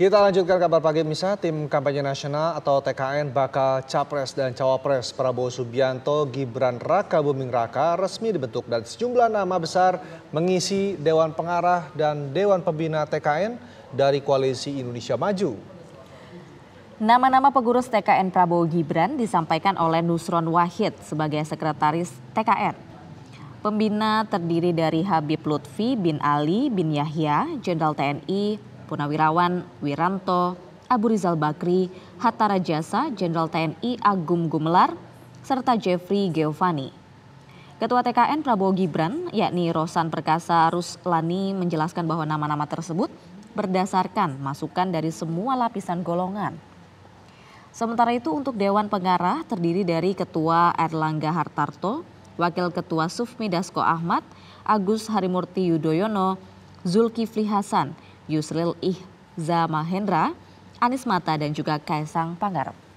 Kita lanjutkan kabar pagi misa, tim kampanye nasional atau TKN bakal Capres dan Cawapres Prabowo Subianto Gibran Raka Buming Raka resmi dibentuk dan sejumlah nama besar mengisi Dewan Pengarah dan Dewan Pembina TKN dari Koalisi Indonesia Maju. Nama-nama pengurus TKN Prabowo Gibran disampaikan oleh Nusron Wahid sebagai sekretaris TKN. Pembina terdiri dari Habib Lutfi bin Ali bin Yahya, Jenderal TNI Punawirawan Wiranto, Abu Rizal Bakri, Hatta Rajasa, Jenderal TNI Agung Gumelar, serta Jeffrey Geovani. Ketua TKN Prabowo Gibran, yakni Rosan Perkasa Ruslani menjelaskan bahwa nama-nama tersebut berdasarkan masukan dari semua lapisan golongan. Sementara itu untuk Dewan Pengarah terdiri dari Ketua Erlangga Hartarto, Wakil Ketua Sufmi Dasko Ahmad, Agus Harimurti Yudhoyono, Zulkifli Hasan, Yusril Ihza Mahendra, Anies Mata dan juga Kaisang Pangarep.